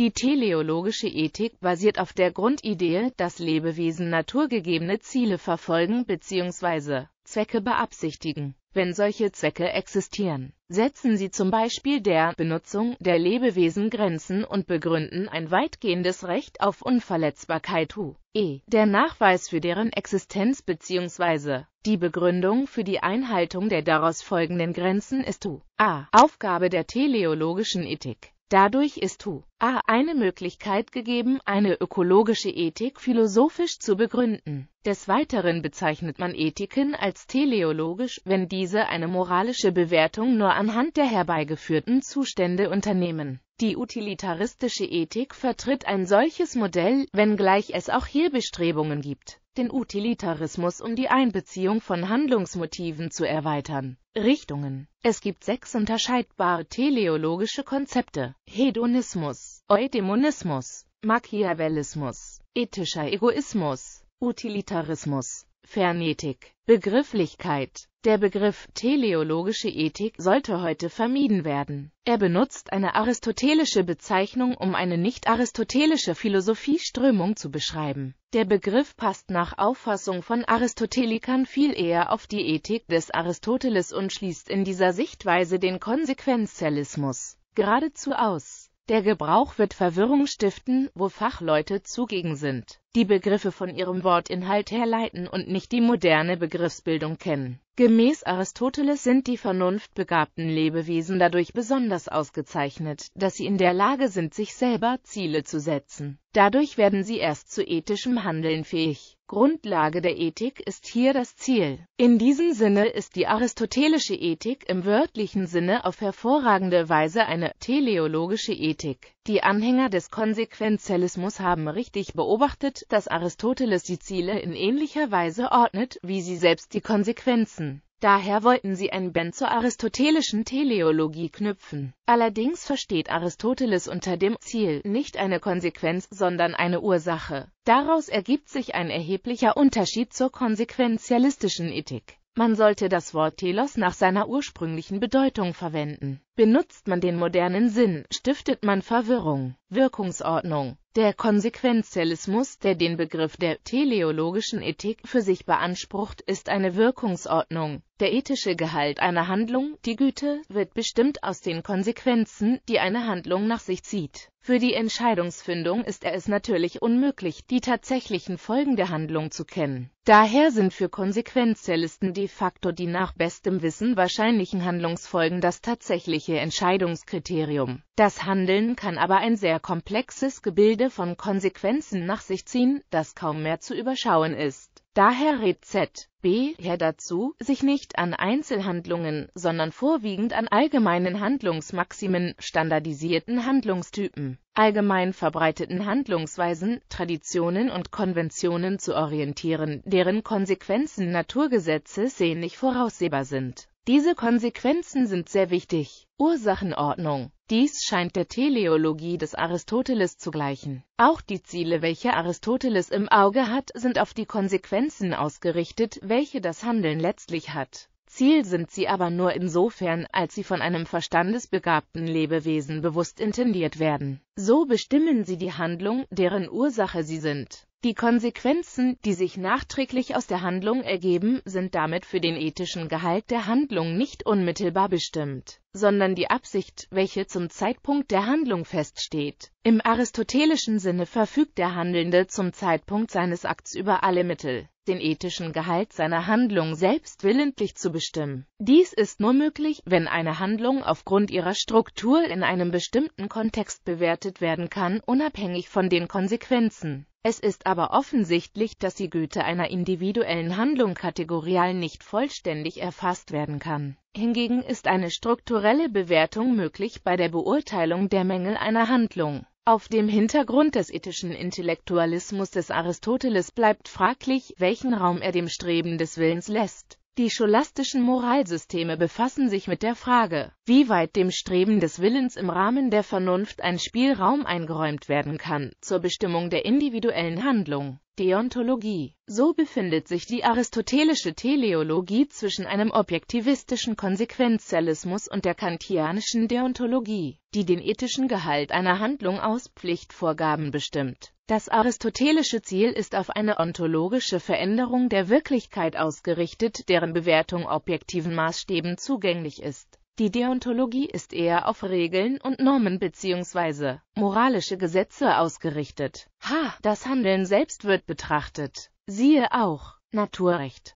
Die teleologische Ethik basiert auf der Grundidee, dass Lebewesen naturgegebene Ziele verfolgen bzw. Zwecke beabsichtigen. Wenn solche Zwecke existieren, setzen sie zum Beispiel der Benutzung der Lebewesen Grenzen und begründen ein weitgehendes Recht auf Unverletzbarkeit e. Der Nachweis für deren Existenz bzw. die Begründung für die Einhaltung der daraus folgenden Grenzen ist u. a. Aufgabe der teleologischen Ethik. Dadurch ist Hu eine Möglichkeit gegeben, eine ökologische Ethik philosophisch zu begründen. Des Weiteren bezeichnet man Ethiken als teleologisch, wenn diese eine moralische Bewertung nur anhand der herbeigeführten Zustände unternehmen. Die utilitaristische Ethik vertritt ein solches Modell, wenngleich es auch hier Bestrebungen gibt, den Utilitarismus um die Einbeziehung von Handlungsmotiven zu erweitern. Richtungen Es gibt sechs unterscheidbare teleologische Konzepte. Hedonismus, Eudemonismus, Machiavellismus, ethischer Egoismus, Utilitarismus, Phonetik, Begrifflichkeit. Der Begriff teleologische Ethik sollte heute vermieden werden. Er benutzt eine aristotelische Bezeichnung, um eine nicht-aristotelische Philosophieströmung zu beschreiben. Der Begriff passt nach Auffassung von Aristotelikern viel eher auf die Ethik des Aristoteles und schließt in dieser Sichtweise den Konsequenzialismus geradezu aus. Der Gebrauch wird Verwirrung stiften, wo Fachleute zugegen sind die Begriffe von ihrem Wortinhalt herleiten und nicht die moderne Begriffsbildung kennen. Gemäß Aristoteles sind die vernunftbegabten Lebewesen dadurch besonders ausgezeichnet, dass sie in der Lage sind, sich selber Ziele zu setzen. Dadurch werden sie erst zu ethischem Handeln fähig. Grundlage der Ethik ist hier das Ziel. In diesem Sinne ist die aristotelische Ethik im wörtlichen Sinne auf hervorragende Weise eine teleologische Ethik. Die Anhänger des Konsequenzialismus haben richtig beobachtet, dass Aristoteles die Ziele in ähnlicher Weise ordnet, wie sie selbst die Konsequenzen. Daher wollten sie ein Band zur aristotelischen Teleologie knüpfen. Allerdings versteht Aristoteles unter dem Ziel nicht eine Konsequenz, sondern eine Ursache. Daraus ergibt sich ein erheblicher Unterschied zur konsequenzialistischen Ethik. Man sollte das Wort Telos nach seiner ursprünglichen Bedeutung verwenden. Benutzt man den modernen Sinn, stiftet man Verwirrung, Wirkungsordnung, der Konsequenzialismus, der den Begriff der teleologischen Ethik für sich beansprucht, ist eine Wirkungsordnung. Der ethische Gehalt einer Handlung, die Güte, wird bestimmt aus den Konsequenzen, die eine Handlung nach sich zieht für die Entscheidungsfindung ist er es natürlich unmöglich, die tatsächlichen Folgen der Handlung zu kennen. Daher sind für Konsequenzialisten de facto die nach bestem Wissen wahrscheinlichen Handlungsfolgen das tatsächliche Entscheidungskriterium. Das Handeln kann aber ein sehr komplexes Gebilde von Konsequenzen nach sich ziehen, das kaum mehr zu überschauen ist. Daher rät Z.B. her dazu, sich nicht an Einzelhandlungen, sondern vorwiegend an allgemeinen Handlungsmaximen, standardisierten Handlungstypen, allgemein verbreiteten Handlungsweisen, Traditionen und Konventionen zu orientieren, deren Konsequenzen Naturgesetze sehnlich voraussehbar sind. Diese Konsequenzen sind sehr wichtig. Ursachenordnung dies scheint der Teleologie des Aristoteles zu gleichen. Auch die Ziele, welche Aristoteles im Auge hat, sind auf die Konsequenzen ausgerichtet, welche das Handeln letztlich hat. Ziel sind sie aber nur insofern, als sie von einem verstandesbegabten Lebewesen bewusst intendiert werden. So bestimmen sie die Handlung, deren Ursache sie sind. Die Konsequenzen, die sich nachträglich aus der Handlung ergeben, sind damit für den ethischen Gehalt der Handlung nicht unmittelbar bestimmt, sondern die Absicht, welche zum Zeitpunkt der Handlung feststeht. Im aristotelischen Sinne verfügt der Handelnde zum Zeitpunkt seines Akts über alle Mittel, den ethischen Gehalt seiner Handlung selbst willentlich zu bestimmen. Dies ist nur möglich, wenn eine Handlung aufgrund ihrer Struktur in einem bestimmten Kontext bewertet werden kann, unabhängig von den Konsequenzen. Es ist aber offensichtlich, dass die Güte einer individuellen Handlung kategorial nicht vollständig erfasst werden kann. Hingegen ist eine strukturelle Bewertung möglich bei der Beurteilung der Mängel einer Handlung. Auf dem Hintergrund des ethischen Intellektualismus des Aristoteles bleibt fraglich, welchen Raum er dem Streben des Willens lässt. Die scholastischen Moralsysteme befassen sich mit der Frage, wie weit dem Streben des Willens im Rahmen der Vernunft ein Spielraum eingeräumt werden kann, zur Bestimmung der individuellen Handlung. Deontologie. So befindet sich die aristotelische Teleologie zwischen einem objektivistischen Konsequenzialismus und der kantianischen Deontologie, die den ethischen Gehalt einer Handlung aus Pflichtvorgaben bestimmt das aristotelische Ziel ist auf eine ontologische Veränderung der Wirklichkeit ausgerichtet, deren Bewertung objektiven Maßstäben zugänglich ist. Die Deontologie ist eher auf Regeln und Normen bzw. moralische Gesetze ausgerichtet. Ha, Das Handeln selbst wird betrachtet. Siehe auch Naturrecht.